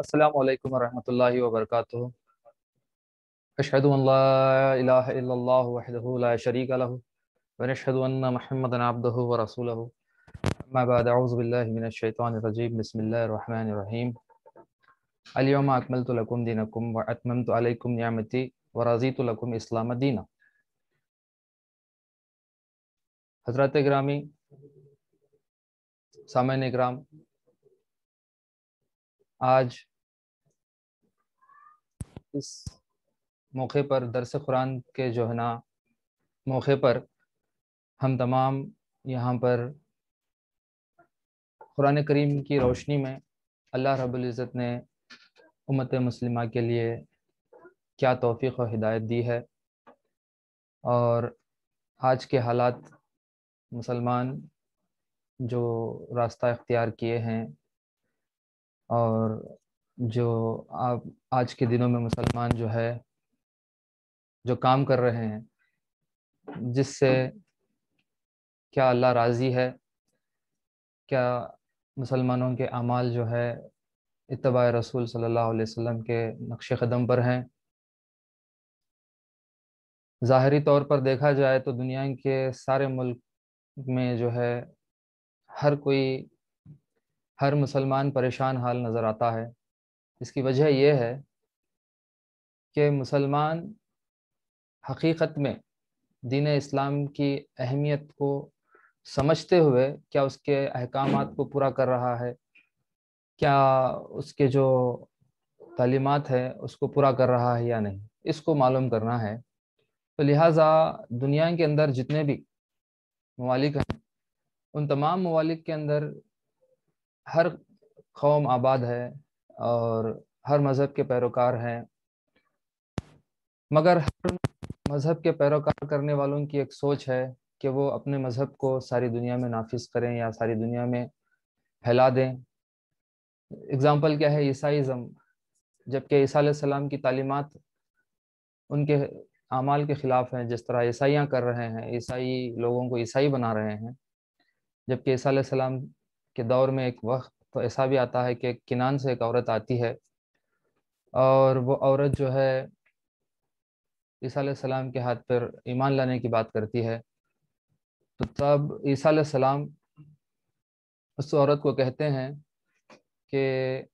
السلام عليكم ورحمة الله وبركاته أشهد أن لا إله إلا الله وحده لا شريك له ونشهد أن محمدا عبده ورسوله ما بعد أعوذ بالله من الشيطان الرجيم بسم الله الرحمن الرحيم اليوم أكملت لكم دينكم وأتممت عليكم نعمتي ورزيت لكم إسلام دينا حضرات گرامی سامعین اکرام آج इस मौके पर दरस कुरान के जो है ना मौके पर हम तमाम यहाँ पर कुरान करीम की रोशनी में अल्लाह रब्ज़त ने उम्मत मुस्लिमा के लिए क्या तोफ़ी और हिदायत दी है और आज के हालात मुसलमान जो रास्ता इख्तियार किए हैं और जो आप आज के दिनों में मुसलमान जो है जो काम कर रहे हैं जिससे क्या अल्लाह राज़ी है क्या मुसलमानों के अमाल जो है इतबा रसूल सल्लल्लाहु अलैहि वसल्लम के नक्श कदम पर हैं ज़ाहरी तौर पर देखा जाए तो दुनिया के सारे मुल्क में जो है हर कोई हर मुसलमान परेशान हाल नज़र आता है इसकी वजह यह है कि मुसलमान हकीकत में दीन इस्लाम की अहमियत को समझते हुए क्या उसके अहकाम को पूरा कर रहा है क्या उसके जो तालीमत है उसको पूरा कर रहा है या नहीं इसको मालूम करना है तो लिहाजा दुनिया के अंदर जितने भी ममालिक हैं उन तमाम ममालिक के अंदर हर कौम आबाद है और हर मज़हब के पैरोकार हैं मगर हर मज़हब के पैरोकार करने वालों की एक सोच है कि वो अपने मज़हब को सारी दुनिया में नाफिज करें या सारी दुनिया में फैला दें एग्ज़ाम्पल क्या है ईसाइज़म जबकि ईसा सलाम की तालीमत उनके अमाल के ख़िलाफ़ हैं जिस तरह ईसाइयाँ कर रहे हैं ईसाई लोगों को ईसाई बना रहे हैं जबकि ईसा सलाम के दौर में एक वक्त तो ऐसा भी आता है कि किनान से एक औरत आती है और वो औरत जो है ईसा सलाम के हाथ पर ईमान लाने की बात करती है तो तब ईसा सलाम उस औरत को कहते हैं कि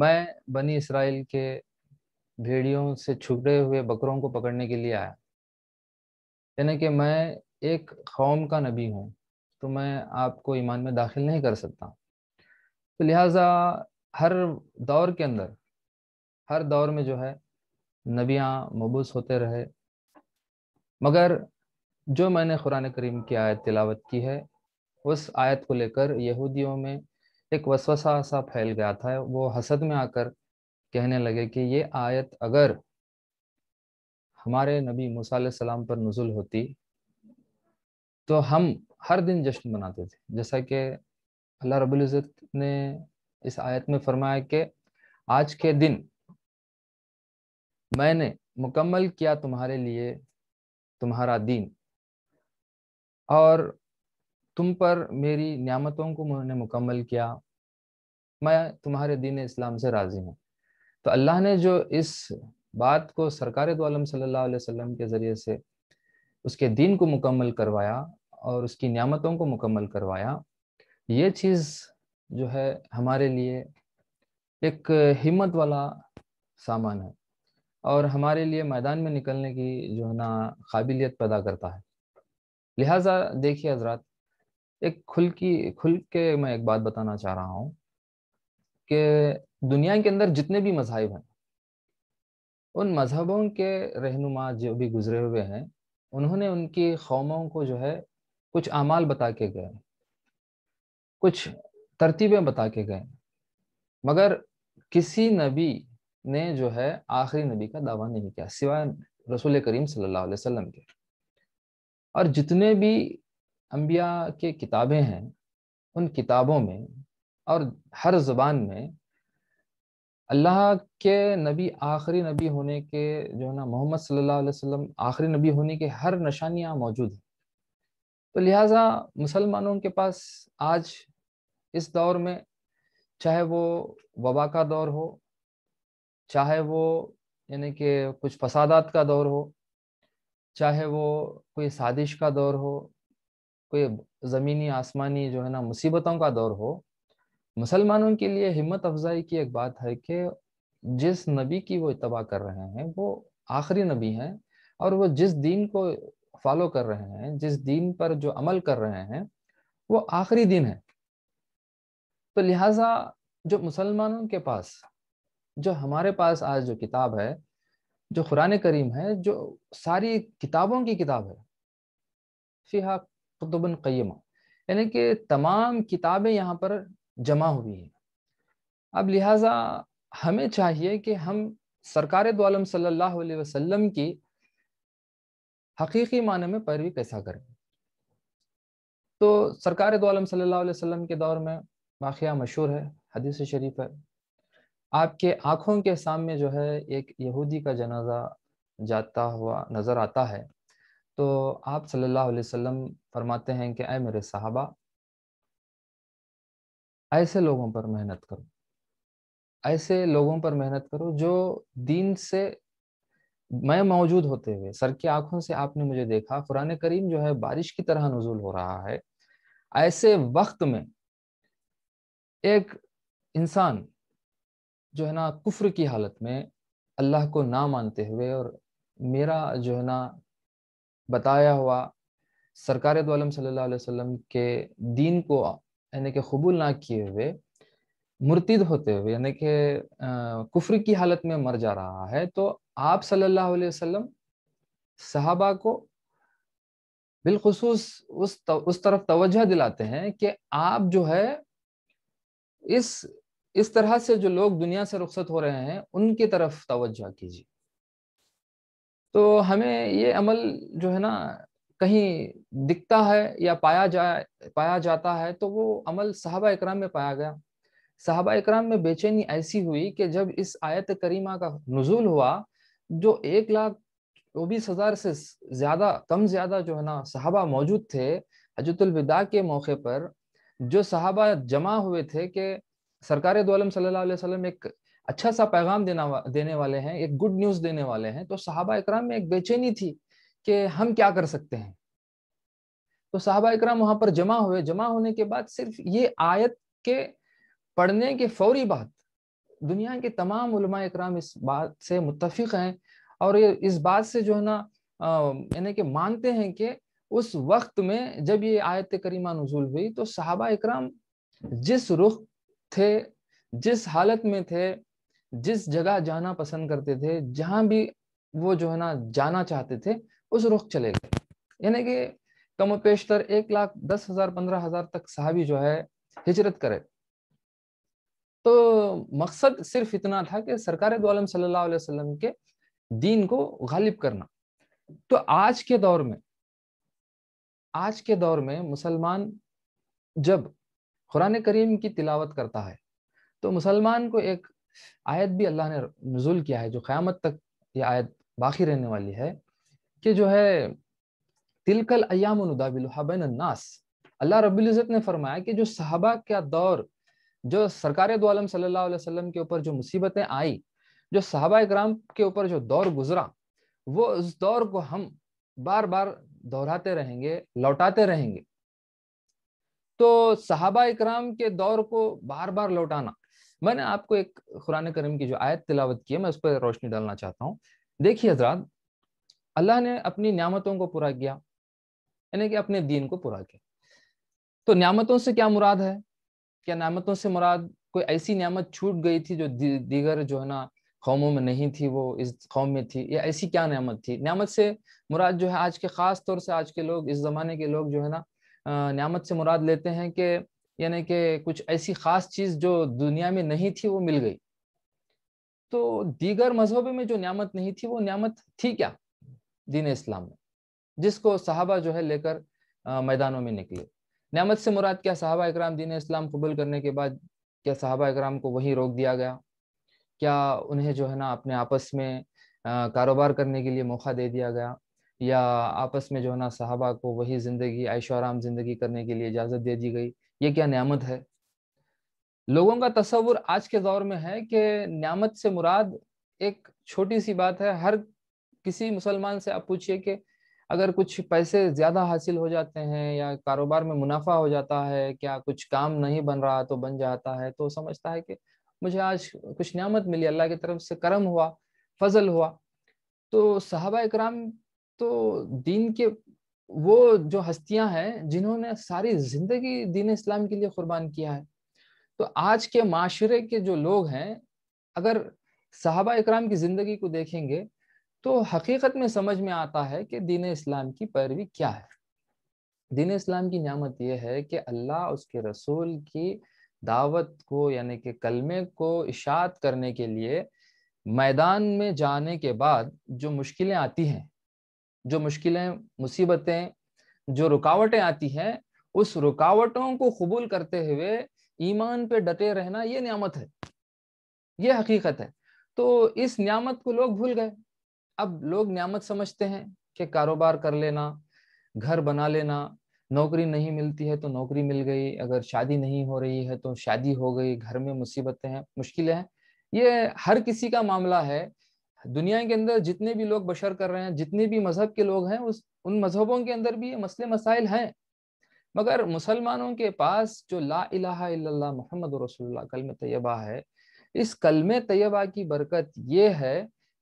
मैं बनी इसराइल के भेड़ियों से छुपे हुए बकरों को पकड़ने के लिए आया यानी कि मैं एक कौम का नबी हूँ तो मैं आपको ईमान में दाखिल नहीं कर सकता तो लिहाजा हर दौर के अंदर हर दौर में जो है नबियाँ मबूस होते रहे मगर जो मैंने कुरान करीम की आयत तिलावत की है उस आयत को लेकर यहूदियों में एक वसवसा सा फैल गया था वो हसद में आकर कहने लगे कि ये आयत अगर हमारे नबी मूसा सलाम पर नज़ुल होती तो हम हर दिन जश्न मनाते थे जैसा कि अल्लाह इज़्ज़त ने इस आयत में फरमाया कि आज के दिन मैंने मुकम्मल किया तुम्हारे लिए तुम्हारा दीन और तुम पर मेरी नियामतों को मैंने मुकम्मल किया मैं तुम्हारे दीन इस्लाम से राज़ी हूँ तो अल्लाह ने जो इस बात को सरकार दो आलम सल्लल्लाहु अलैहि वसल्लम के ज़रिए से उसके दीन को मुकम्मल करवाया और उसकी नियामतों को मुकम्मल करवाया ये चीज़ जो है हमारे लिए एक हिम्मत वाला सामान है और हमारे लिए मैदान में निकलने की जो है ना काबिलियत पैदा करता है लिहाजा देखिए हजरात एक खुल की खुल के मैं एक बात बताना चाह रहा हूँ कि दुनिया के अंदर जितने भी मजाहब हैं उन मज़हबों के रहनुमा जो भी गुजरे हुए हैं उन्होंने उनकी कौमों को जो है कुछ अमाल बता के गए कुछ तरतीबें बता के गए मगर किसी नबी ने जो है आखिरी नबी का दावा नहीं किया सिवाय रसूल करीम सल्लल्लाहु अलैहि वसल्लम के और जितने भी अम्बिया के किताबें हैं उन किताबों में और हर जबान में अल्लाह के नबी आखिरी नबी होने के जो है ना मोहम्मद सल्लल्लाहु अलैहि वसल्लम आखिरी नबी होने के हर निशानियाँ मौजूद हैं तो लिहाजा मुसलमानों के पास आज इस दौर में चाहे वो वबा का दौर हो चाहे वो यानी कि कुछ फसादात का दौर हो चाहे वो कोई साजिश का दौर हो कोई ज़मीनी आसमानी जो है ना मुसीबतों का दौर हो मुसलमानों के लिए हिम्मत अफजाई की एक बात है कि जिस नबी की वो इतबा कर रहे हैं वो आखिरी नबी हैं और वो जिस दीन को फॉलो कर रहे हैं जिस दिन पर जो अमल कर रहे हैं वो आखिरी दिन है तो लिहाजा जो मुसलमानों के पास जो हमारे पास आज जो किताब है जो कुरान करीम है जो सारी किताबों की किताब है फिहा कुतुबन क़यमा यानी कि तमाम किताबें यहाँ पर जमा हुई हैं अब लिहाजा हमें चाहिए कि हम सरकार दो सल्ला सल्लल्लाहु की हकीकी माने में पैरवी कैसा करें तो सरकार दो आलम के दौर में वाक़ मशहूर है हदीस शरीफ है आपके आँखों के सामने जो है एक यहूदी का जनाजा जाता हुआ नज़र आता है तो आप सल्लल्लाहु अलैहि वसल्लम फरमाते हैं कि अय मेरे साहबा ऐसे लोगों पर मेहनत करो ऐसे लोगों पर मेहनत करो जो दीन से मैं मौजूद होते हुए सर की आंखों से आपने मुझे देखा कुरान करीम जो है बारिश की तरह नजूल हो रहा है ऐसे वक्त में एक इंसान जो है ना कुफ्र की हालत में अल्लाह को ना मानते हुए और मेरा जो है ना बताया हुआ सरकार सल्लल्लाहु अलैहि वसल्लम के दीन को यानी कि कबूल ना किए हुए मुर्तिद होते हुए यानी कि कुफर की हालत में मर जा रहा है तो आप सल्लल्लाहु अलैहि वसल्लम सहाबा को बिलखसूस उस त, उस तरफ तवज्जो दिलाते हैं कि आप जो है इस इस तरह से जो लोग दुनिया से रुखसत हो रहे हैं उनकी तरफ तवज्जो कीजिए तो हमें ये अमल जो है ना कहीं दिखता है या पाया जा पाया जाता है तो वो अमल साहबा इकराम में पाया गया साहबा इक्राम में बेचैनी ऐसी हुई कि जब इस आयत करीमा का नजूल हुआ जो एक लाख चौबीस हजार से ज्यादा कम ज्यादा जो है ना साहबा मौजूद थे हजतुलविदा के मौके पर जो साहबा जमा हुए थे कि सरकार दोलम सल्लल्लाहु एक अच्छा सा पैगाम देना देने वाले हैं एक गुड न्यूज देने वाले हैं तो साहबा इक्राम में एक बेचैनी थी कि हम क्या कर सकते हैं तो साहबा इक्राम वहां पर जमा हुए जमा होने के बाद सिर्फ ये आयत के पढ़ने के फौरी बाद दुनिया के तमाम इक्राम इस बात से मुतफिक हैं और ये इस बात से जो है ना यानी कि मानते हैं कि उस वक्त में जब ये आयत करीमा नजूल हुई तो सहाबा इकराम जिस रुख थे जिस हालत में थे जिस जगह जाना पसंद करते थे जहाँ भी वो जो है ना जाना चाहते थे उस रुख चले गए यानी कि कम पेशतर एक लाख दस हजार पंद्रह हजार तक साहबी जो है हिजरत करे तो मकसद सिर्फ इतना था कि सरकार दोआलम के दीन को गालिब करना तो आज के दौर में आज के दौर में मुसलमान जब कुरान करीम की तिलावत करता है तो मुसलमान को एक आयत भी अल्लाह ने नजुल किया है जो क़्यामत तक ये आयत बाकी रहने वाली है कि जो है तिलकल नास अल्लाह रबुल्ज़त ने फरमाया कि जो साहबा का दौर जो सरकार दो वसल्लम के ऊपर जो मुसीबतें आई जो साहबा कराम के ऊपर जो दौर गुजरा वो उस दौर को हम बार बार दोहराते रहेंगे लौटाते रहेंगे तो साहबा इक्राम के दौर को बार बार लौटाना मैंने आपको एक कुरान करीम की जो आयत तिलावत की है मैं उस पर रोशनी डालना चाहता हूँ देखिए हजरात अल्लाह ने अपनी नियामतों को पूरा किया यानी कि अपने दीन को पूरा किया तो नियामतों से क्या मुराद है क्या नामतों से मुराद कोई ऐसी नियामत छूट गई थी जो दीगर जो है ना कौमों में नहीं थी वो इस कौम में थी या ऐसी क्या नियामत थी नियामत से मुराद जो है आज के ख़ास तौर से आज के लोग इस ज़माने के लोग जो है ना नियामत से मुराद लेते हैं कि यानी कि कुछ ऐसी ख़ास चीज़ जो दुनिया में नहीं थी वो मिल गई तो दीगर मजहब में जो नियामत नहीं थी वो नियामत थी क्या दीन इस्लाम में जिसको साहबा जो है लेकर मैदानों में निकले नमत से मुराद क्या साहबा इक्राम दीन इस्लाम कबूल करने के बाद क्या साहबा इक्राम को वहीं रोक दिया गया क्या उन्हें जो है ना अपने आपस में कारोबार करने के लिए मौका दे दिया गया या आपस में जो है ना साहबा को वही ज़िंदगी आयशो आराम ज़िंदगी करने के लिए इजाज़त दे दी गई ये क्या न्यामत है लोगों का तस्वुर आज के दौर में है कि न्यामत से मुराद एक छोटी सी बात है हर किसी मुसलमान से आप पूछिए कि अगर कुछ पैसे ज़्यादा हासिल हो जाते हैं या कारोबार में मुनाफा हो जाता है क्या कुछ काम नहीं बन रहा तो बन जाता है तो समझता है कि मुझे आज कुछ नियामत मिली अल्लाह की तरफ से करम हुआ फजल हुआ तो साहबा इकराम तो दीन के वो जो हस्तियां हैं जिन्होंने सारी जिंदगी दीन इस्लाम के लिए कुर्बान किया है तो आज के माशरे के जो लोग हैं अगर साहबा इकराम की जिंदगी को देखेंगे तो हकीकत में समझ में आता है कि दीन इस्लाम की पैरवी क्या है दीन इस्लाम की नियामत यह है कि अल्लाह उसके रसूल की दावत को यानी कि कलमे को इशात करने के लिए मैदान में जाने के बाद जो मुश्किलें आती हैं जो मुश्किलें मुसीबतें जो रुकावटें आती हैं उस रुकावटों को कबूल करते हुए ईमान पे डटे रहना ये नियामत है ये हकीकत है तो इस नियामत को लोग भूल गए अब लोग नियामत समझते हैं कि कारोबार कर लेना घर बना लेना नौकरी नहीं मिलती है तो नौकरी मिल गई अगर शादी नहीं हो रही है तो शादी हो गई घर में मुसीबतें हैं मुश्किलें हैं ये हर किसी का मामला है दुनिया के अंदर जितने भी लोग बशर कर रहे हैं जितने भी मजहब के लोग हैं उस उन मजहबों के अंदर भी ये मसले मसाइल हैं मगर मुसलमानों के पास जो ला अला मोहम्मद रसोल्ला कलम तयबा है इस कलम तयबा की बरकत ये है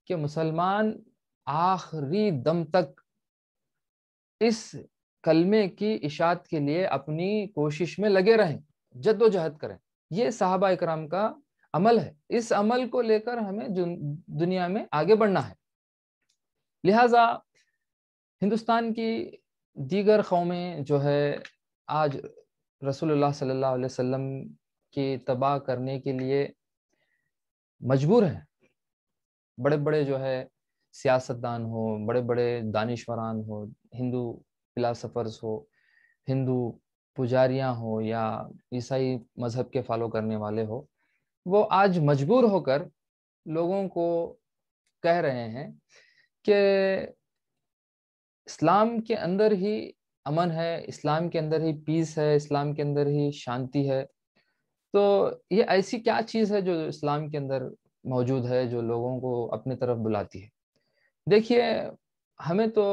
कि मुसलमान आखिरी दम तक इस कलमे की इशात के लिए अपनी कोशिश में लगे रहें जद्दोजहद करें ये साहबा इकराम का अमल है इस अमल को लेकर हमें दुनिया में आगे बढ़ना है लिहाजा हिंदुस्तान की दीगर कौमें जो है आज रसूलुल्लाह सल्लल्लाहु अलैहि वसल्लम की तबाह करने के लिए मजबूर हैं बड़े बड़े जो है सियासतदान हो बड़े बड़े दानिश्वरान हो हिंदू फिलासफर्स हो हिंदू पुजारियाँ हो या ईसाई मजहब के फॉलो करने वाले हो वो आज मजबूर होकर लोगों को कह रहे हैं कि इस्लाम के अंदर ही अमन है इस्लाम के अंदर ही पीस है इस्लाम के अंदर ही शांति है तो ये ऐसी क्या चीज़ है जो इस्लाम के अंदर मौजूद है जो लोगों को अपने तरफ बुलाती है देखिए हमें तो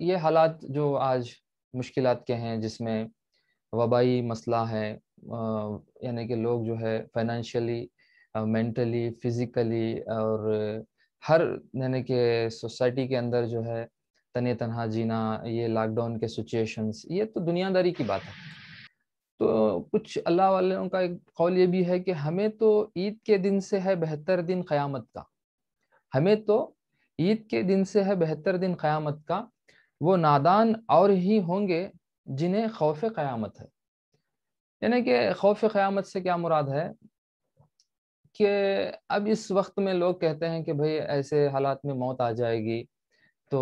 ये हालात जो आज मुश्किल के हैं जिसमें वबाई मसला है यानी कि लोग जो है फाइनेंशियली मेंटली फिज़िकली और हर यानी कि सोसाइटी के अंदर जो है तने तनहा जीना ये लॉकडाउन के सिचुएशंस ये तो दुनियादारी की बात है तो कुछ अल्लाह वालों का एक कौल ये भी है कि हमें तो ईद के दिन से है बेहतर दिन क़यामत का हमें तो ईद के दिन से है बेहतर दिन क़यामत का वो नादान और ही होंगे जिन्हें खौफ क़यामत है यानी कि खौफ क़यामत से क्या मुराद है कि अब इस वक्त में लोग कहते हैं कि भाई ऐसे हालात में मौत आ जाएगी तो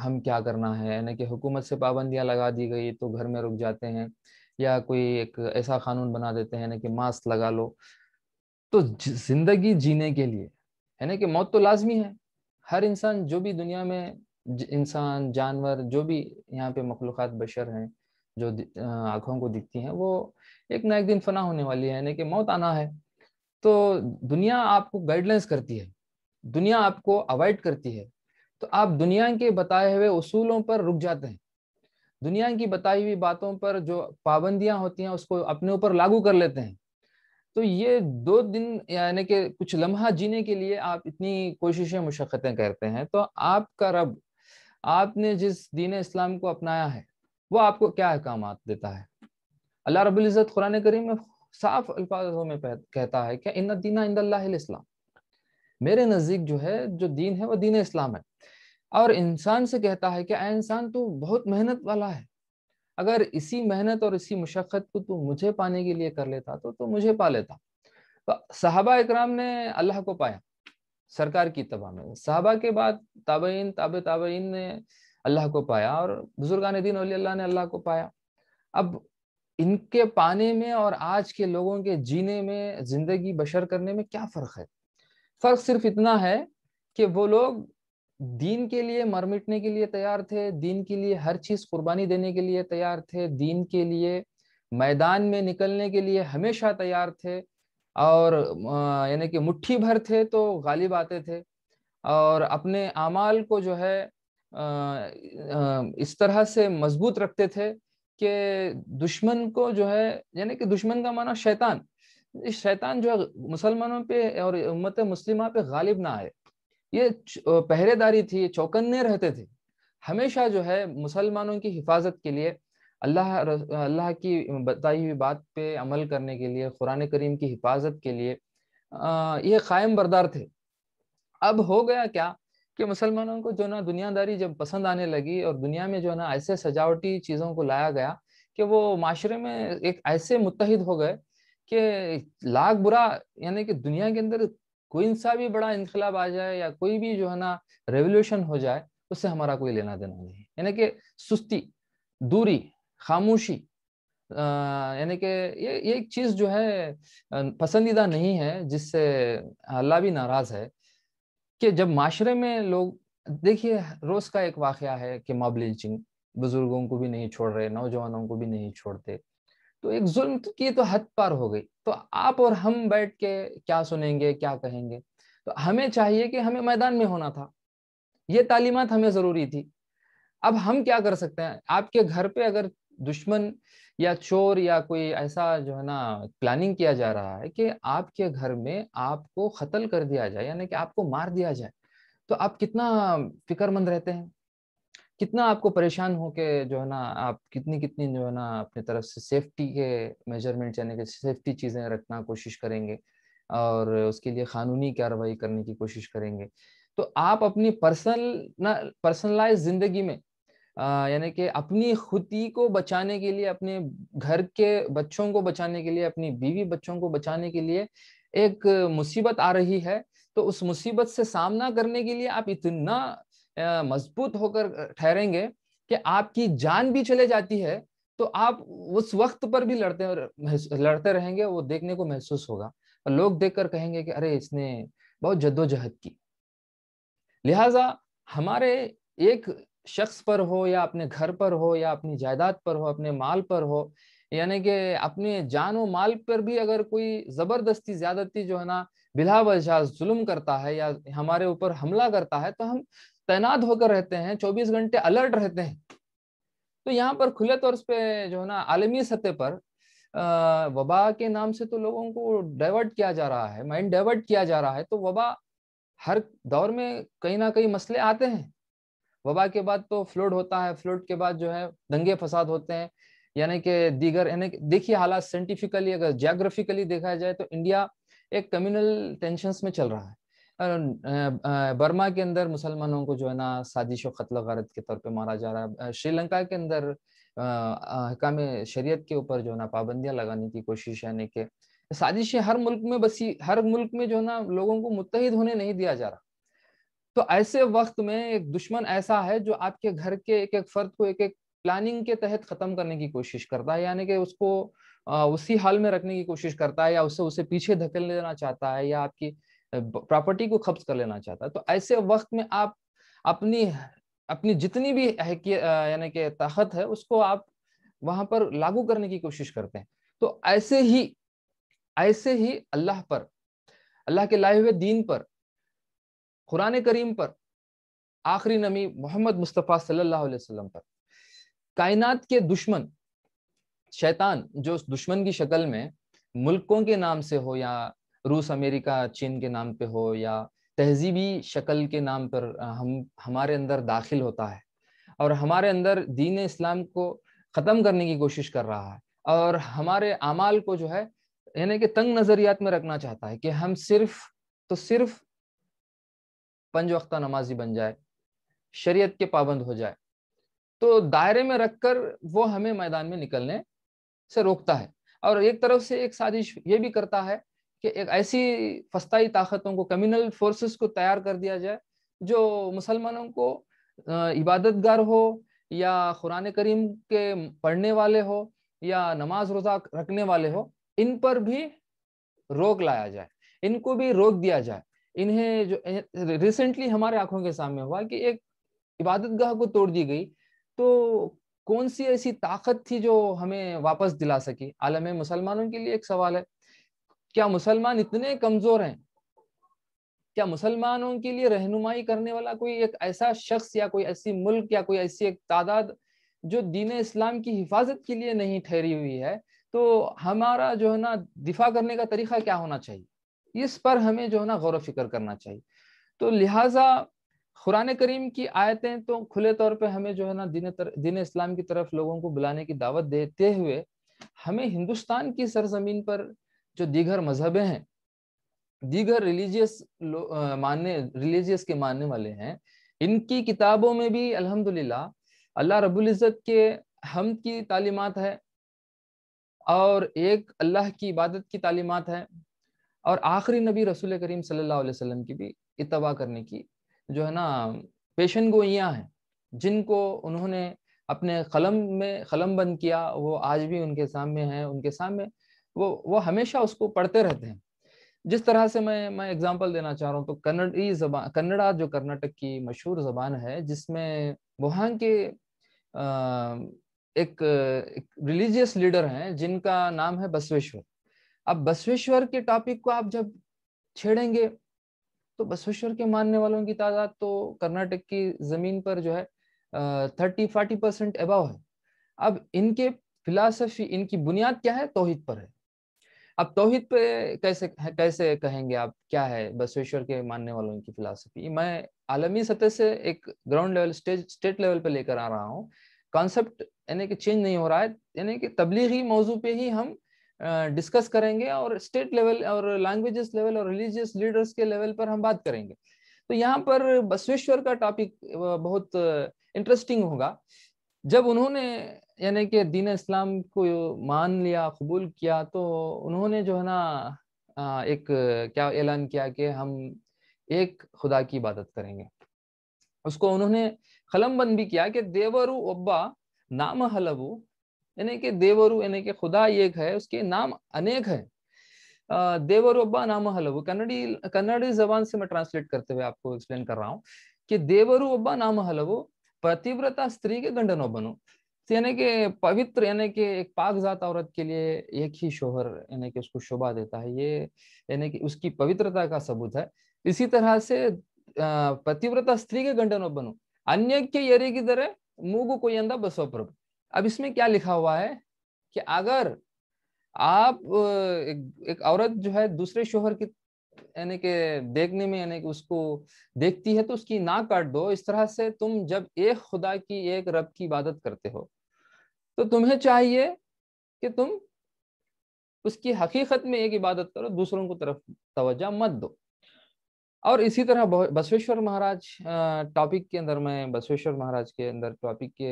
हम क्या करना है यानी कि हुकूमत से पाबंदियाँ लगा दी गई तो घर में रुक जाते हैं या कोई एक ऐसा कानून बना देते हैं ना कि मास्क लगा लो तो जिंदगी जीने के लिए है ना कि मौत तो लाजमी है हर इंसान जो भी दुनिया में इंसान जानवर जो भी यहाँ पे मखलूक बशर हैं जो आँखों को दिखती हैं वो एक ना एक दिन फना होने वाली है यानी कि मौत आना है तो दुनिया आपको गाइडलाइंस करती है दुनिया आपको अवॉइड करती है तो आप दुनिया के बताए हुए उसूलों पर रुक जाते हैं दुनिया की बताई हुई बातों पर जो पाबंदियां होती हैं उसको अपने ऊपर लागू कर लेते हैं तो ये दो दिन यानी कि कुछ लम्हा जीने के लिए आप इतनी कोशिशें मुशक्क़तें करते हैं तो आपका रब आपने जिस दीन इस्लाम को अपनाया है वो आपको क्या अहकाम देता है अल्लाह रबुल्ज़त कुरान करीम में साफ अल्फाजों में कहता है कि इन दीना इस्लाम मेरे नज़दीक जो है जो दीन है वो दीन इस्लाम है और इंसान से कहता है कि आ इंसान तू बहुत मेहनत वाला है अगर इसी मेहनत और इसी मुशक्क़त को तू मुझे पाने के लिए कर लेता तो तू मुझे पा लेता तो साहबा इकराम ने अल्लाह को पाया सरकार की तबाह में साहबा के बाद ताबेन ताब ताबेन ने अल्लाह को पाया और बुजुर्गान दिन अल्लाह ने अल्लाह को पाया अब इनके पाने में और आज के लोगों के जीने में जिंदगी बशर करने में क्या फ़र्क है फ़र्क सिर्फ इतना है कि वो लोग दीन के लिए मर मिटने के लिए तैयार थे दीन के लिए हर चीज कुर्बानी देने के लिए तैयार थे दीन के लिए मैदान में निकलने के लिए हमेशा तैयार थे और यानी कि मुट्ठी भर थे तो गालिब आते थे और अपने अमाल को जो है इस तरह से मजबूत रखते थे कि दुश्मन को जो है यानी कि दुश्मन का माना शैतान शैतान जो है मुसलमानों पे और उम्मत मुस्लिमा पे गालिब ना आए ये पहरेदारी थी चौकन्ने रहते थे हमेशा जो है मुसलमानों की हिफाजत के लिए अल्लाह अल्लाह की बताई हुई बात पे अमल करने के लिए कुरान करीम की हिफाजत के लिए ये कायम बरदार थे अब हो गया क्या कि मुसलमानों को जो ना दुनियादारी जब पसंद आने लगी और दुनिया में जो ना ऐसे सजावटी चीज़ों को लाया गया कि वो माशरे में एक ऐसे मुतहद हो गए कि लाख बुरा यानी कि दुनिया के अंदर कोई सा भी बड़ा इनकलाब आ जाए या कोई भी जो है ना रेवोल्यूशन हो जाए उससे हमारा कोई लेना देना नहीं यानी कि सुस्ती दूरी खामोशी यानी कि ये ये एक चीज़ जो है पसंदीदा नहीं है जिससे अल्लाह भी नाराज़ है कि जब माशरे में लोग देखिए रोज़ का एक वाक़ है कि मॉब लिंचिंग बुज़ुर्गों को भी नहीं छोड़ रहे नौजवानों को भी नहीं छोड़ते तो एक जुल्म की तो हद पार हो गई तो आप और हम बैठ के क्या सुनेंगे क्या कहेंगे तो हमें चाहिए कि हमें मैदान में होना था ये तालीमत हमें ज़रूरी थी अब हम क्या कर सकते हैं आपके घर पे अगर दुश्मन या चोर या कोई ऐसा जो है ना प्लानिंग किया जा रहा है कि आपके घर में आपको कत्ल कर दिया जाए यानी कि आपको मार दिया जाए तो आप कितना फिक्रमंद रहते हैं कितना आपको परेशान हो के जो है ना आप कितनी कितनी जो है ना अपनी तरफ से सेफ्टी के मेजरमेंट यानी कि सेफ्टी चीज़ें रखना कोशिश करेंगे और उसके लिए कानूनी कार्रवाई करने की कोशिश करेंगे तो आप अपनी पर्सनल ना पर्सनलाइज ज़िंदगी में यानी कि अपनी खुदी को बचाने के लिए अपने घर के बच्चों को बचाने के लिए अपनी बीवी बच्चों को बचाने के लिए एक मुसीबत आ रही है तो उस मुसीबत से सामना करने के लिए आप इतना मजबूत होकर ठहरेंगे कि आपकी जान भी चले जाती है तो आप उस वक्त पर भी लड़ते लड़ते रहेंगे वो देखने को महसूस होगा और लोग देखकर कहेंगे कि अरे इसने बहुत जद्दोजहद की लिहाजा हमारे एक शख्स पर हो या अपने घर पर हो या अपनी जायदाद पर हो अपने माल पर हो यानी कि अपने जान व माल पर भी अगर कोई ज़बरदस्ती ज़्यादती जो है ना बिला जुल्म करता है या हमारे ऊपर हमला करता है तो हम तैनात होकर रहते हैं चौबीस घंटे अलर्ट रहते हैं तो यहाँ पर खुले तौर पर जो है ना आलमी सतह पर वबा के नाम से तो लोगों को डाइवर्ट किया जा रहा है माइंड डाइवर्ट किया जा रहा है तो वबा हर दौर में कहीं ना कहीं मसले आते हैं वबा के बाद तो फ्लड होता है फ्लड के बाद जो है दंगे फसाद होते हैं यानी कि दीगर यानी देखिए हालात साइंटिफिकली अगर जोग्राफिकली देखा जाए तो इंडिया एक कम्युनल टेंशन में चल रहा है बर्मा के अंदर मुसलमानों को जो है ना साजिश और कत्ल गारत के तौर पे मारा जा रहा है श्रीलंका के अंदर अहकाम शरीयत के ऊपर जो है ना पाबंदियां लगाने की कोशिश है कि साजिशें हर मुल्क में बसी हर मुल्क में जो है ना लोगों को मुतहद होने नहीं दिया जा रहा तो ऐसे वक्त में एक दुश्मन ऐसा है जो आपके घर के एक एक फर्द को एक एक प्लानिंग के तहत खत्म करने की कोशिश करता है यानी कि उसको उसी हाल में रखने की कोशिश करता है या उसे उसे पीछे धकेल देना चाहता है या आपकी प्रॉपर्टी को खब्ज कर लेना चाहता है तो ऐसे वक्त में आप अपनी अपनी जितनी भी यानी कि ताकत है उसको आप वहां पर लागू करने की कोशिश करते हैं तो ऐसे ही ऐसे ही अल्लाह पर अल्लाह के लाए हुए दीन पर कुरान करीम पर आखिरी नबी मोहम्मद मुस्तफ़ा सल्लल्लाहु अलैहि वसल्लम पर कायनात के दुश्मन शैतान जो दुश्मन की शक्ल में मुल्कों के नाम से हो या रूस अमेरिका चीन के नाम पे हो या तहजीबी शक्ल के नाम पर हम हमारे अंदर दाखिल होता है और हमारे अंदर दीन इस्लाम को ख़त्म करने की कोशिश कर रहा है और हमारे अमाल को जो है यानी कि तंग नज़रियात में रखना चाहता है कि हम सिर्फ तो सिर्फ पंज वक्ता नमाजी बन जाए शरीयत के पाबंद हो जाए तो दायरे में रख कर वो हमें मैदान में निकलने से रोकता है और एक तरफ से एक साजिश ये भी करता है कि एक ऐसी फस्ताई ताकतों को कम्युनल फोर्सेस को तैयार कर दिया जाए जो मुसलमानों को इबादत गार हो या कुरान करीम के पढ़ने वाले हो या नमाज रोज़ा रखने वाले हो इन पर भी रोक लाया जाए इनको भी रोक दिया जाए इन्हें जो रिसेंटली हमारे आंखों के सामने हुआ कि एक इबादत गाह को तोड़ दी गई तो कौन सी ऐसी ताकत थी जो हमें वापस दिला सकी आलम मुसलमानों के लिए एक सवाल है क्या मुसलमान इतने कमजोर हैं क्या मुसलमानों के लिए रहनुमाई करने वाला कोई एक ऐसा शख्स या कोई ऐसी मुल्क या कोई ऐसी एक तादाद जो दीन इस्लाम की हिफाजत के लिए नहीं ठहरी हुई है तो हमारा जो है ना दिफा करने का तरीका क्या होना चाहिए इस पर हमें जो है ना गौर फिक्र करना चाहिए तो लिहाजा कुरान करीम की आयतें तो खुले तौर पर हमें जो है ना दीन तर, दीन इस्लाम की तरफ लोगों को बुलाने की दावत देते हुए हमें हिंदुस्तान की सरजमीन पर जो दीगर मजहबे हैं दीगर रिलीजियस मानने रिलीजियस के मानने वाले हैं इनकी किताबों में भी अल्हम्दुलिल्लाह अल्लाह रबुल्ज़त के हम की तालीमत है और एक अल्लाह की इबादत की तालीमत है और आखिरी नबी रसूल करीम सल्लल्लाहु अलैहि वसल्लम की भी इतवा करने की जो है ना पेशन गोइयाँ हैं जिनको उन्होंने अपने कलम में कलम बंद किया वो आज भी उनके सामने हैं उनके सामने वो वो हमेशा उसको पढ़ते रहते हैं जिस तरह से मैं मैं एग्जांपल देना चाह रहा हूँ तो कन्नड़ी जबान कन्नड़ा जो कर्नाटक की मशहूर जबान है जिसमें वहाँ के एक, एक रिलीजियस लीडर हैं जिनका नाम है बसवेश्वर अब बसवेश्वर के टॉपिक को आप जब छेड़ेंगे तो बसवेश्वर के मानने वालों की तादाद तो कर्नाटक की जमीन पर जो है थर्टी फोर्टी परसेंट अबाव है अब इनके फिलासफी इनकी बुनियाद क्या है तोहिद पर है अब तोहिद पे कैसे कैसे कहेंगे आप क्या है बसवेश्वर के मानने वालों की फिलासफी मैं आलमी सतह से एक ground level stage state level पे लेकर आ रहा हूँ कॉन्सेप्ट यानी कि चेंज नहीं हो रहा है यानी कि तबलीगी मौजू पे ही हम डिस्कस करेंगे और स्टेट लेवल और लैंग्वेजेस लेवल और रिलीजियस लीडर्स के लेवल पर हम बात करेंगे तो यहाँ पर बसवेश्वर का टॉपिक बहुत इंटरेस्टिंग होगा जब उन्होंने यानी कि दीन इस्लाम को मान लिया कबूल किया तो उन्होंने जो है ना एक क्या ऐलान किया कि हम एक खुदा की इबादत करेंगे उसको उन्होंने बंद भी किया कि देवरु अब्बा नाम हलबु यानी कि देवरु यानी कि खुदा एक है उसके नाम अनेक है देवरु अब्बा नाम हलबु कन्नड़ी कन्नड़ी जबान से मैं ट्रांसलेट करते हुए आपको एक्सप्लेन कर रहा हूँ कि देवरु अब्बा नाम हलबु पतिव्रता स्त्री के बनो तो यानी कि पवित्र यानी कि एक पाकजात औरत के लिए एक ही शोहर यानी कि उसको शोभा देता है ये यानी कि उसकी पवित्रता का सबूत है इसी तरह से यरे की तरह ಅನ್ಯಕ್ಕೆ को ಮೂಗು बसो प्रभु अब इसमें क्या लिखा हुआ है कि अगर आप एक, एक औरत जो है दूसरे शोहर की यानी कि देखने में यानी कि उसको देखती है तो उसकी ना काट दो इस तरह से तुम जब एक खुदा की एक रब की इबादत करते हो तो तुम्हें चाहिए कि तुम उसकी हकीकत में एक इबादत करो दूसरों को तरफ तो मत दो और इसी तरह बसवेश्वर महाराज टॉपिक के अंदर मैं बसवेश्वर महाराज के अंदर टॉपिक के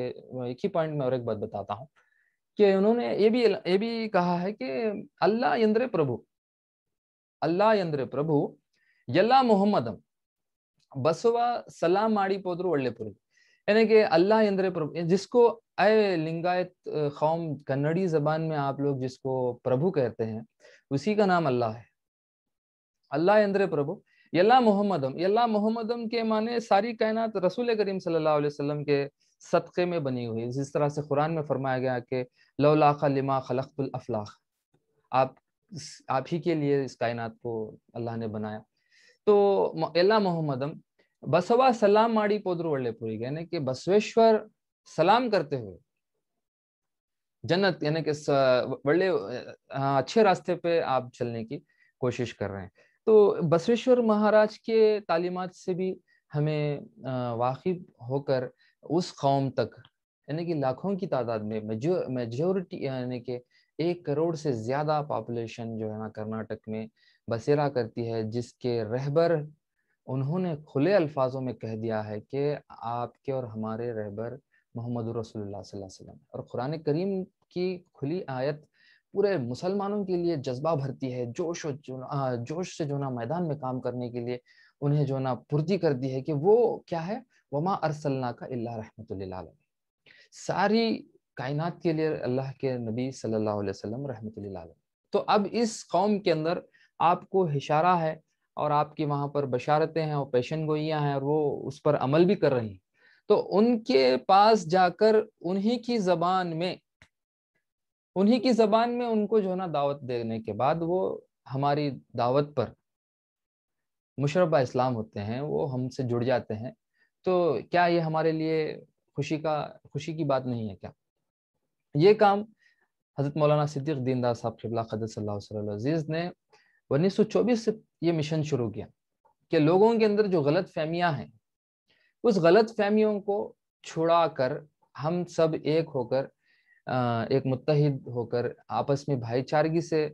एक ही पॉइंट में और एक बात बताता हूँ कि उन्होंने ये भी ये भी कहा है कि अल्लाह इंद्र प्रभु अल्लाह इंद्र प्रभु यल्ला ಮೊಹಮ್ಮದಂ बसवा सलाम माड़ी ಹೋದ್ರು ಒಳ್ಳೆ यानी कि अल्लाह इंद्र जिसको अय लिंगायत कौम कन्नड़ी जबान में आप लोग जिसको प्रभु कहते हैं उसी का नाम अल्लाह है अल्लाह इंद्र प्रभु यल्ला मोहम्मदम यल्ला मोहम्मदम के माने सारी कायनात रसूल करीम सल्लल्लाहु अलैहि वसल्लम के सदक़े में बनी हुई जिस तरह से कुरान में फरमाया गया कि लौलाखा लिमा खलख्तुल अफलाख आप आप ही के लिए इस कायनात को अल्लाह ने बनाया तो अल्लाह मोहम्मदम बसवा सलाम माड़ी ಪೋದ್ರು ಒಳ್ಳೆಪುರಿ यानी बसवेश्वर सलाम करते हुए जन्नत यानी कि बड़े हाँ, अच्छे रास्ते पे आप चलने की कोशिश कर रहे हैं तो बसवेश्वर महाराज के तालीमत से भी हमें वाकिफ होकर उस कौम तक यानी कि लाखों की तादाद में मेजोरिटी यानी कि एक करोड़ से ज़्यादा पॉपुलेशन जो है ना कर्नाटक में बसेरा करती है जिसके रहबर उन्होंने खुले अल्फाजों में कह दिया है कि आपके और हमारे रहबर मोहम्मद रसोलम और कुरान करीम की खुली आयत पूरे मुसलमानों के लिए जज्बा भरती है जोश और जोश से जो ना मैदान में काम करने के लिए उन्हें जो ना पूर्ति करती है कि वो क्या है वमा अरसल्ला का अल्ला रहमत सारी कायनात के लिए अल्लाह के नबी सल्लल्लाहु अलैहि वसल्लम रहमत तो अब इस कौम के अंदर आपको इशारा है और आपकी वहाँ पर बशारतें हैं और पेशन गोइयाँ हैं और वो उस पर अमल भी कर रही हैं तो उनके पास जाकर उन्हीं की जबान में उन्हीं की जबान में उनको जो है ना दावत देने के बाद वो हमारी दावत पर मुशरबा इस्लाम होते हैं वो हमसे जुड़ जाते हैं तो क्या ये हमारे लिए खुशी का खुशी की बात नहीं है क्या ये काम हज़रत मौलाना सिद्दीक दीनदार साहब खिबला खदर सल्ला ने उन्नीस सौ चौबीस से ये मिशन शुरू किया कि लोगों के अंदर जो गलत फहमियाँ हैं उस गलत फहमियों को छुड़ा कर हम सब एक होकर एक मुतहद होकर आपस में भाईचारगी से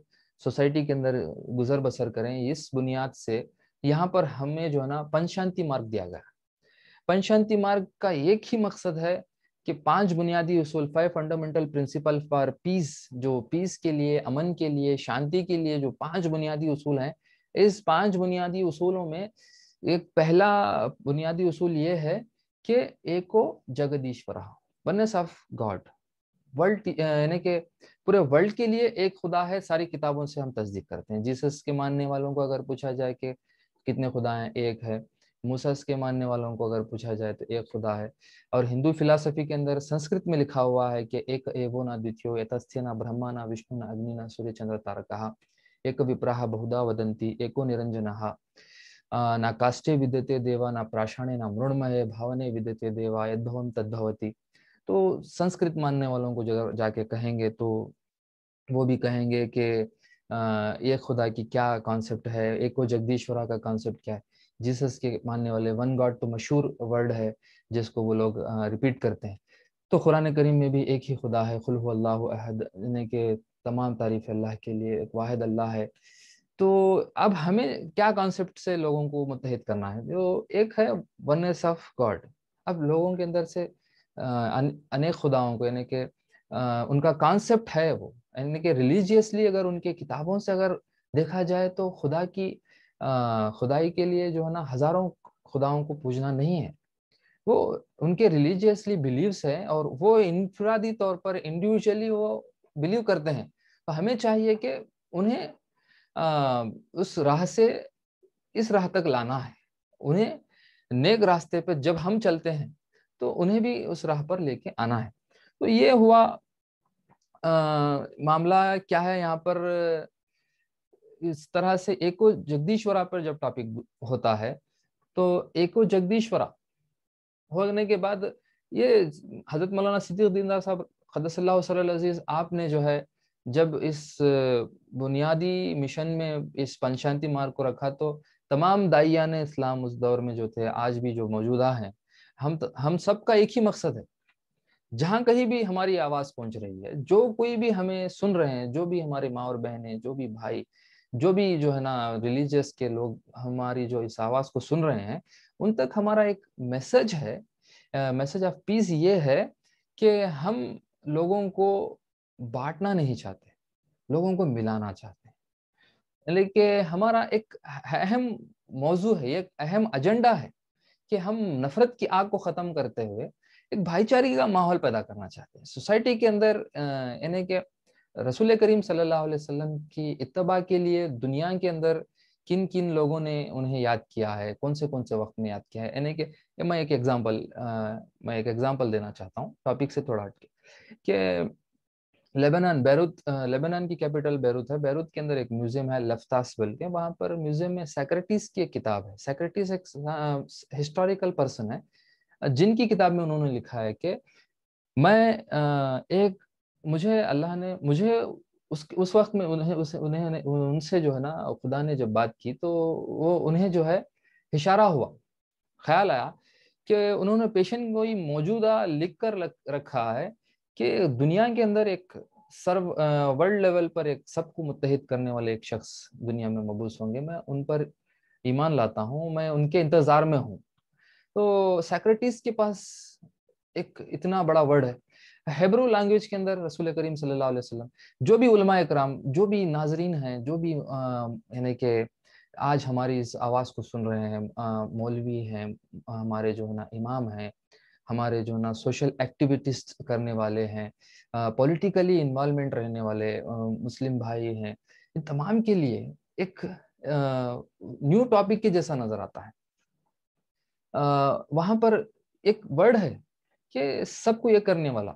सोसाइटी के अंदर गुजर बसर करें इस बुनियाद से यहाँ पर हमें जो है ना पंचांति मार्ग दिया गया पंचांति मार्ग का एक ही मकसद है कि पांच बुनियादी उसूल five fundamental principle for peace जो पीस के लिए अमन के लिए शांति के लिए जो पांच बुनियादी उसूल हैं इस पांच बुनियादी उसूलों में एक पहला बुनियादी उसूल ये है कि एको जगदीश्वर वननेस ऑफ गॉड वर्ल्ड यानी कि पूरे वर्ल्ड के लिए एक खुदा है सारी किताबों से हम तस्दीक करते हैं जीसस के मानने वालों को अगर पूछा जाए कि कितने खुदा हैं एक है मूसस के मानने वालों को अगर पूछा जाए तो एक खुदा है और हिंदू फिलासफी के अंदर संस्कृत में लिखा हुआ है कि एक एवो ना द्वितीय ना ब्रह्मा ना विष्णु ना अग्नि ना सूर्य चंद्र तारक कहा एक विप्राह बहुधा वदंती एको निरंजन न काष्ठे विद्यते देवा न प्राषाणे न मृणमय भावने विद्यते देवा यदव तद्भवती तो संस्कृत मानने वालों को जाके कहेंगे तो वो भी कहेंगे कि एक खुदा की क्या कॉन्सेप्ट है एको जगदीश्वरा का कॉन्सेप्ट क्या है जीसस के मानने वाले वन गॉड तो मशहूर वर्ड है जिसको वो लोग रिपीट करते हैं तो कुरान करीम में भी एक ही खुदा है खुल अल्लाह अहद ने के तमाम तारीफ अल्लाह के लिए एक वाहिद अल्लाह है तो अब हमें क्या कॉन्सेप्ट से लोगों को मुतहद करना है जो एक है वननेस ऑफ गॉड अब लोगों के अंदर से अनेक खुदाओं को यानी कि उनका कॉन्सेप्ट है वो यानी कि रिलीजियसली अगर उनके किताबों से अगर देखा जाए तो खुदा की खुदाई के लिए जो है ना हज़ारों खुदाओं को पूजना नहीं है वो उनके रिलीजियसली बिलीव्स है और वो इनफरादी तौर पर इंडिविजुअली वो बिलीव करते हैं तो हमें चाहिए कि उन्हें आ, उस राह से इस राह तक लाना है उन्हें नेक रास्ते पर जब हम चलते हैं तो उन्हें भी उस राह पर लेके आना है तो ये हुआ आ, मामला क्या है यहाँ पर इस तरह से एको जगदीश्वरा पर जब टॉपिक होता है तो एको जगदीश्वरा होने के बाद ये हजरत मौलाना सिद्दीक दीनदार साहब अजीज आपने जो है जब इस बुनियादी मिशन में इस पंचायती मार्ग को रखा तो तमाम दाइयान इस्लाम उस दौर में जो थे आज भी जो मौजूदा हैं हम हम सब का एक ही मकसद है जहाँ कहीं भी हमारी आवाज़ पहुँच रही है जो कोई भी हमें सुन रहे हैं जो भी हमारे माँ और बहने जो भी भाई जो भी जो है ना रिलीजियस के लोग हमारी जो इस आवाज़ को सुन रहे हैं उन तक हमारा एक मैसेज है मैसेज ऑफ पीस ये है कि हम लोगों को बांटना नहीं चाहते लोगों को मिलाना चाहते लेकिन हमारा एक अहम मौजू है एक अहम एजेंडा है कि हम नफरत की आग को ख़त्म करते हुए एक भाईचारे का माहौल पैदा करना चाहते हैं सोसाइटी के अंदर यानी कि रसूल करीम सल्लल्लाहु अलैहि वसल्लम की इतबा के लिए दुनिया के अंदर किन किन लोगों ने उन्हें याद किया है कौन से कौन से वक्त में याद किया है यानी कि मैं एक एग्जाम्पल मैं एक एग्जाम्पल देना चाहता हूँ टॉपिक से थोड़ा हटके कि लेबनान बैरूत लेबनान की कैपिटल बैरूत है बैरूत के अंदर एक म्यूजियम है लफ्तास बल के वहाँ पर म्यूजियम में सेक्रेटिस की एक किताब है सेक्रेटिस एक हिस्टोरिकल पर्सन है जिनकी किताब में उन्होंने लिखा है कि मैं एक मुझे अल्लाह ने मुझे उस उस वक्त में उन्हें उस उन्हें उनसे जो है ना खुदा ने जब बात की तो वो उन्हें जो है इशारा हुआ ख्याल आया कि उन्होंने पेशन गोई मौजूदा लिख कर रखा है कि दुनिया के अंदर एक सर्व वर्ल्ड लेवल पर एक सबको मुतहद करने वाले एक शख्स दुनिया में मबूस होंगे मैं उन पर ईमान लाता हूँ मैं उनके इंतज़ार में हूँ तो सैक्रेटिस के पास एक इतना बड़ा वर्ड है हैब्रो लैंग्वेज के अंदर रसूल करीम सल्लल्लाहु अलैहि वसल्लम जो भी उलमा कराम जो भी नाजरीन हैं जो भी यानी कि आज हमारी इस आवाज़ को सुन रहे हैं मौलवी हैं हमारे जो है ना इमाम हैं हमारे जो ना सोशल एक्टिविटीज करने वाले हैं पॉलिटिकली इन्वॉल्वमेंट रहने वाले मुस्लिम भाई हैं इन तमाम के लिए एक न्यू टॉपिक के जैसा नजर आता है आ, वहां पर एक वर्ड है कि सबको ये करने वाला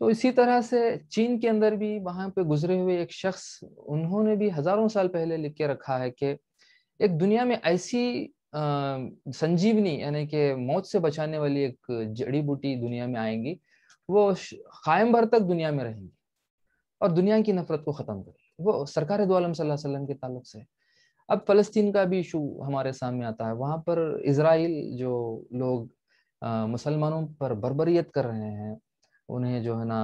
तो इसी तरह से चीन के अंदर भी वहां पे गुजरे हुए एक शख्स उन्होंने भी हजारों साल पहले लिख के रखा है कि एक दुनिया में ऐसी संजीवनी यानी कि मौत से बचाने वाली एक जड़ी बूटी दुनिया में आएंगी वो कायम भर तक दुनिया में रहेंगी और दुनिया की नफरत को ख़त्म करेगी वो सरकार दोम के ताल्लुक से अब फ़लस्तीन का भी इशू हमारे सामने आता है वहाँ पर इसराइल जो लोग मुसलमानों पर बरबरीत कर रहे हैं उन्हें जो है ना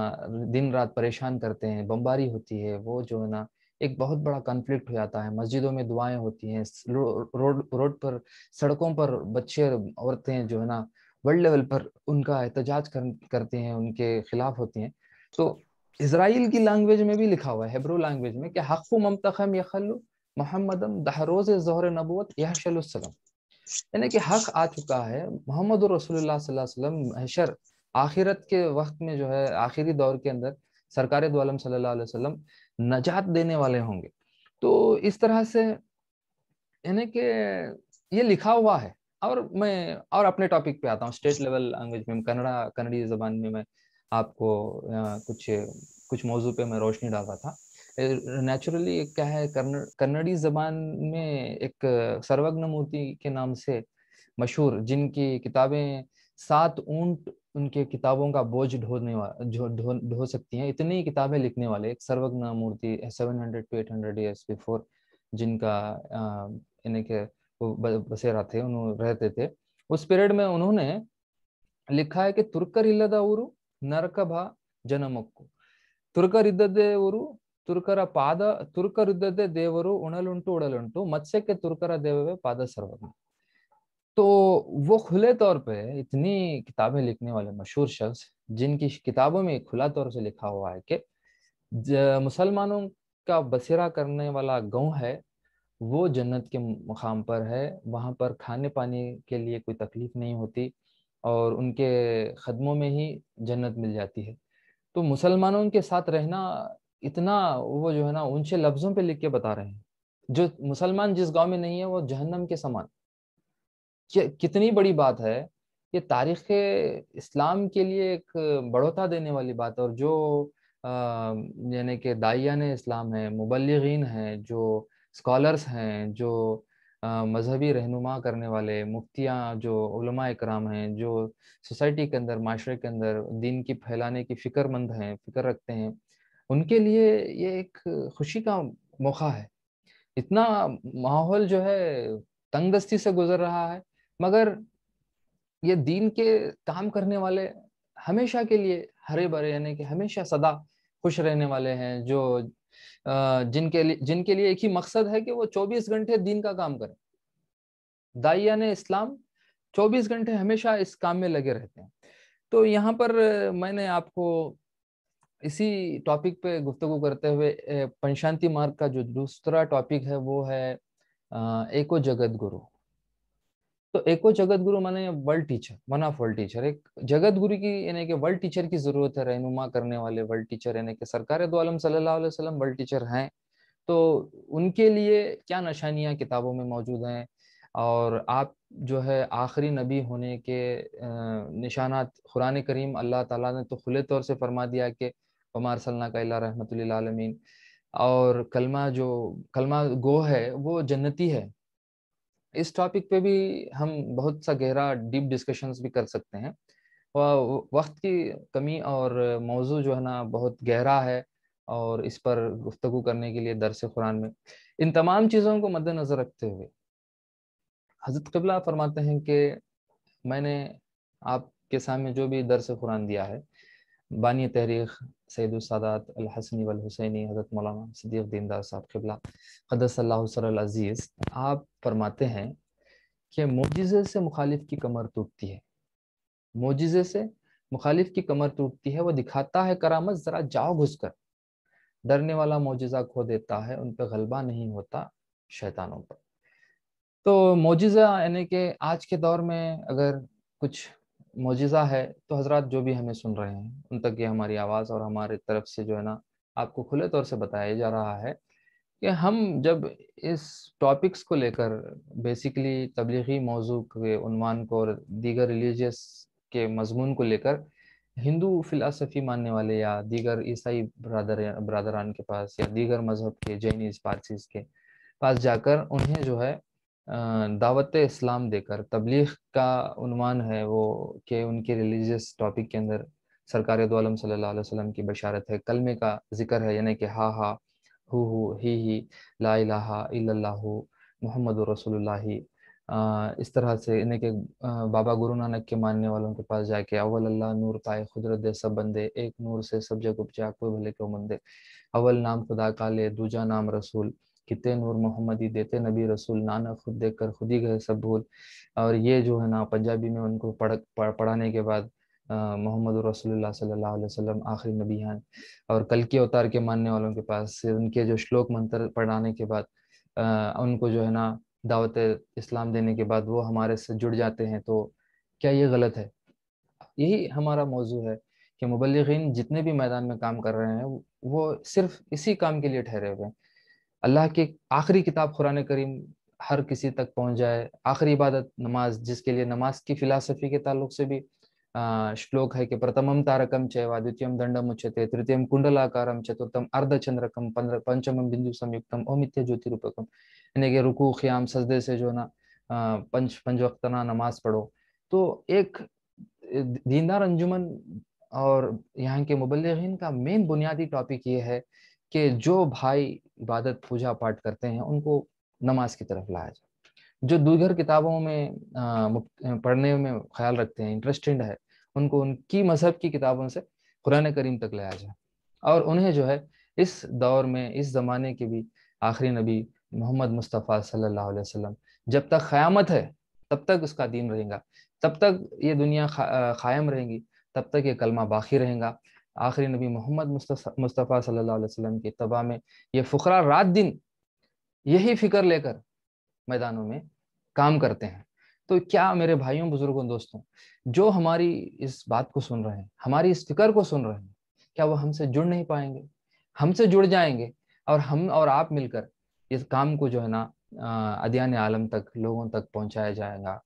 दिन रात परेशान करते हैं बमबारी होती है वो जो है ना एक बहुत बड़ा कन्फ्लिक्ट हो जाता है मस्जिदों में दुआएं होती हैं रोड रोड पर सड़कों पर बच्चे औरतें जो है ना वर्ल्ड लेवल पर उनका एहतजाज कर, करते हैं उनके खिलाफ होती हैं तो इसराइल की लैंग्वेज में भी लिखा हुआ है हेब्रो लैंग्वेज में कि हक़ ममतम यखलु मोहम्मदम दहरोज जहर नबूत यहाँ यानी कि हक आ चुका है मोहम्मद रसोल्लाम हशर आखिरत के वक्त में जो है आखिरी दौर के अंदर सरकार दोम सल्लल्लाहु अलैहि वसल्लम नजात देने वाले होंगे तो इस तरह से यानी कि ये लिखा हुआ है और मैं और अपने टॉपिक पे आता हूँ स्टेट लेवल लैंग्वेज में कन्नड़ा कन्नड़ी ज़बान में मैं आपको कुछ कुछ मौजू पे मैं रोशनी डाल रहा था नेचुरली क्या है कन्नड़ी जबान में एक सर्वज्ञ मूर्ति के नाम से मशहूर जिनकी किताबें सात ऊंट उनके किताबों का बोझ ढोने ढो ढो सकती हैं इतनी किताबें लिखने वाले एक Sarvajna Murthy seven hundred to eight hundred years before जिनका यानी वो बसेरा थे उन्होंने रहते थे उस पीरियड में उन्होंने लिखा है कि तुर्क ಊರು ನರಕ ಭಾ ಜನಮಕ್ಕು तुर्कर ಊರು ತುರ್ಕರ ಪಾದ ತುರ್ಕರಿದ್ದದ್ದೇ ದೇವರು ಉಣಲುಂಟು मत्स्य के ತುರ್ಕರ ದೇವವೇ ಪಾದ ಸರ್ವಜ್ಞ तो वो खुले तौर पे इतनी किताबें लिखने वाले मशहूर शख्स जिनकी किताबों में खुला तौर से लिखा हुआ है कि मुसलमानों का बसेरा करने वाला गांव है वो जन्नत के मुकाम पर है वहाँ पर खाने पाने के लिए कोई तकलीफ नहीं होती और उनके खदमों में ही जन्नत मिल जाती है तो मुसलमानों के साथ रहना इतना वो जो है ना उनसे लफ्ज़ों पे लिख के बता रहे हैं जो मुसलमान जिस गांव में नहीं है वो जहन्नम के समान कितनी बड़ी बात है ये तारीख इस्लाम के लिए एक बढ़ोता देने वाली बात है और जो यानी कि दायान इस्लाम है मुबलगिन हैं जो स्कॉलर्स हैं जो मजहबी रहनुमा करने वाले मुफ्तियाँ जो इकराम हैं जो सोसाइटी के अंदर माशरे के अंदर दीन की फैलाने की फ़िक्रमंद हैं फ़िक्र रखते हैं उनके लिए ये एक खुशी का मौका है इतना माहौल जो है तंगदस्ती से गुजर रहा है मगर ये दीन के काम करने वाले हमेशा के लिए हरे भरे यानी कि हमेशा सदा खुश रहने वाले हैं जो जिनके लिए जिनके लिए एक ही मकसद है कि वो 24 घंटे दीन का काम करें दाइया ने इस्लाम 24 घंटे हमेशा इस काम में लगे रहते हैं तो यहाँ पर मैंने आपको इसी टॉपिक पे गुफ्तु करते हुए पंशांति मार्ग का जो दूसरा टॉपिक है वो है एको जगत गुरु तो एक जगत गुरु माने world teacher one of world teacher एक जगत गुरु की यानी कि वर्ल्ड टीचर की जरूरत है रहनुमा करने वाले वर्ल्ड टीचर यानी कि सरकार दो आलम सल्लल्लाहु अलैहि वसल्लम वर्ल्ड टीचर हैं तो उनके लिए क्या निशानियाँ किताबों में मौजूद हैं और आप जो है आखिरी नबी होने के निशानात कुरान करीम अल्लाह ताला ने तो खुले तौर से फरमा दिया कि उमार सल्ला का रहमत आलमीन और कलमा जो कलमा गो है वो जन्नती है इस टॉपिक पे भी हम बहुत सा गहरा डीप डिस्कशंस भी कर सकते हैं वक्त की कमी और मौजू जो है ना बहुत गहरा है और इस पर गुफ्तु करने के लिए दरस कुरान में इन तमाम चीज़ों को मद्दनज़र रखते हुए हजरत कबला फरमाते हैं कि मैंने आपके सामने जो भी दरस कुरान दिया है बानी तहरीक सैदुलसादात अलहसनी वलहुसैनी हज़रत मौलाना सदीक दीनदार साहब किबला हदसल्लाज़ीज़ आप फरमाते हैं कि मोजिज़े से मुखालिफ की कमर टूटती है मोजिज़े से मुखालिफ की कमर टूटती है वो दिखाता है करामत ज़रा जाओ घुस कर डरने वाला मोजिज़ा खो देता है उन पर गलबा नहीं होता शैतानों पर तो मोजिज़ा यानी कि आज के दौर में अगर कुछ मोजिज़ा है तो हजरत जो भी हमें सुन रहे हैं उन तक ये हमारी आवाज़ और हमारे तरफ से जो है ना आपको खुले तौर से बताया जा रहा है कि हम जब इस टॉपिक्स को लेकर बेसिकली तबलीगी मौजू के उनवान को और दीगर रिलीजियस के मजमून को लेकर हिंदू फ़िलासफ़ी मानने वाले या दीगर ईसाई ब्रदर ब्रदरान के पास या दीगर मज़हब के जैनीज पारसीज के पास जाकर उन्हें जो है दावत इस्लाम देकर तबलीग का उनवान है वो कि उनके रिलीजियस टॉपिक के अंदर सरकार दोम वसल्लम की बशारत है कलमे का जिक्र है यानी कि हा हा हु हु ही ही ला इला मोहम्मद रसोल इस तरह से यानी कि बाबा गुरु नानक के मानने वालों के पास जाके अवल अल्लाह नूर पाए खुदरत सब बंदे एक नूर से सब जग उपजा कोई भले क्यों बंदे अव्वल नाम खुदा का ले दूजा नाम रसूल कितने नूर मोहम्मदी देते नबी रसूल नाना खुद देख कर खुद ही गए सब भूल और ये जो है ना पंजाबी में उनको पढ़ पढ़ाने के बाद मोहम्मद रसोल्ला सल्लल्लाहु अलैहि वसल्लम आखिरी नबी हैं और कल के अवतार के मानने वालों के पास उनके जो श्लोक मंत्र पढ़ाने के बाद आ, उनको जो है ना दावत इस्लाम देने के बाद वो हमारे से जुड़ जाते हैं तो क्या ये गलत है यही हमारा मौजू है कि मुबलिन जितने भी मैदान में काम कर रहे हैं वो सिर्फ इसी काम के लिए ठहरे हुए हैं अल्लाह की आखिरी किताब कुरान करीम हर किसी तक पहुंच जाए आखिरी इबादत नमाज जिसके लिए नमाज की फिलासफी के ताल्लुक से भी श्लोक है कि प्रथमम तारकम चैवा द्वितीयम दंडम उच्यते तृतीयम कुंडलाकारम चतुर्थम अर्ध चंद्रकम पंचमम बिंदु संयुक्तम ओमित्य रूपकम यानी कि रुकू ख्याम सजदे से जो ना पंच पंचवक्तना नमाज पढ़ो तो एक दीनदार अंजुमन और यहाँ के मुबलिन का मेन बुनियादी टॉपिक ये है कि जो भाई इबादत पूजा पाठ करते हैं उनको नमाज की तरफ लाया जाए जो दूसर किताबों में पढ़ने में ख्याल रखते हैं इंटरेस्टेड है उनको उनकी मजहब की किताबों से कुरान करीम तक लाया जाए और उन्हें जो है इस दौर में इस ज़माने के भी आखिरी नबी मोहम्मद मुस्तफ़ा सल्लल्लाहु अलैहि वसल्लम जब तक क़यामत है तब तक उसका दीन रहेगा तब तक ये दुनिया कायम रहेगी तब तक ये कलमा बाकी रहेगा आखिरी नबी मोहम्मद मुस्तफ़ा सल्लल्लाहु अलैहि वसल्लम की तबाह में ये फुखरा रात दिन यही फिक्र लेकर मैदानों में काम करते हैं तो क्या मेरे भाइयों बुजुर्गों दोस्तों जो हमारी इस बात को सुन रहे हैं हमारी इस फिक्र को सुन रहे हैं क्या वो हमसे जुड़ नहीं पाएंगे हमसे जुड़ जाएंगे और हम और आप मिलकर इस काम को जो है ना अदियान आलम तक लोगों तक पहुंचाया जाएगा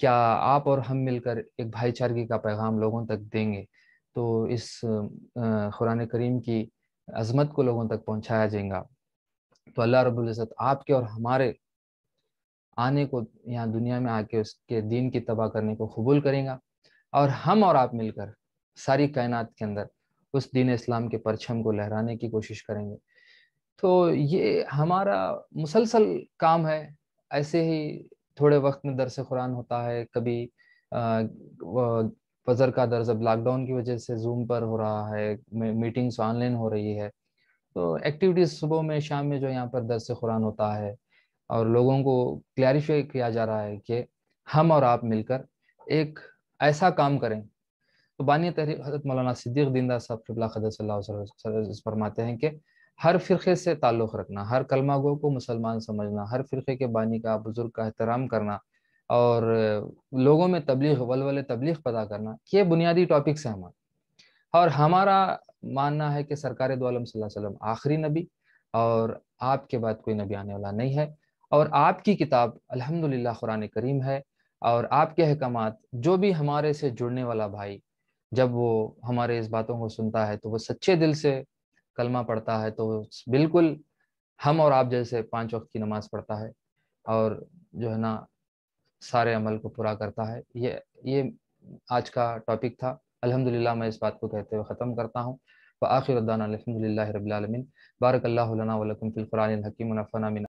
क्या आप और हम मिलकर एक भाईचारगी का पैगाम लोगों तक देंगे तो इस कुरान करीम की अजमत को लोगों तक पहुंचाया जाएगा तो अल्लाह रबुल्ज़त आपके और हमारे आने को यहाँ दुनिया में आके उसके दीन की तबाह करने को कबूल करेगा और हम और आप मिलकर सारी कायनात के अंदर उस दीन इस्लाम के परचम को लहराने की कोशिश करेंगे तो ये हमारा मुसलसल काम है ऐसे ही थोड़े वक्त में दरस कुरान होता है कभी फजर का दर्ज अब लॉकडाउन की वजह से जूम पर हो रहा है मीटिंग्स ऑनलाइन हो रही है तो एक्टिविटीज़ सुबह में शाम में जो यहाँ पर दर्ज कुरान होता है और लोगों को क्लैरिफाई किया जा रहा है कि हम और आप मिलकर एक ऐसा काम करें तो बानी तहरीक हजरत मौलाना सिद्दीक दीनदार साहब फिबला खदर फरमाते हैं कि हर फ़िरक़े से ताल्लुक़ रखना हर कलमा गो को मुसलमान समझना हर फ़िरक़े के बानी का बुज़ुर्ग का एहतराम करना और लोगों में तबलीग वलवल तबलीग पैदा करना ये बुनियादी टॉपिक्स हैं हमारे और हमारा मानना है कि सरकार दोम वसल्लम आखिरी नबी और आपके बाद कोई नबी आने वाला नहीं है और आपकी किताब अल्हम्दुलिल्लाह कुरान करीम है और आपके अहकाम जो भी हमारे से जुड़ने वाला भाई जब वो हमारे इस बातों को सुनता है तो वो सच्चे दिल से कलमा पढ़ता है तो बिल्कुल हम और आप जैसे पाँच वक्त की नमाज़ पढ़ता है और जो है ना सारे अमल को पूरा करता है ये ये आज का टॉपिक था अल्हम्दुलिल्लाह मैं इस बात को कहते हुए ख़त्म करता हूँ व आखिर रबालमिन बारक अल्लाम हकीम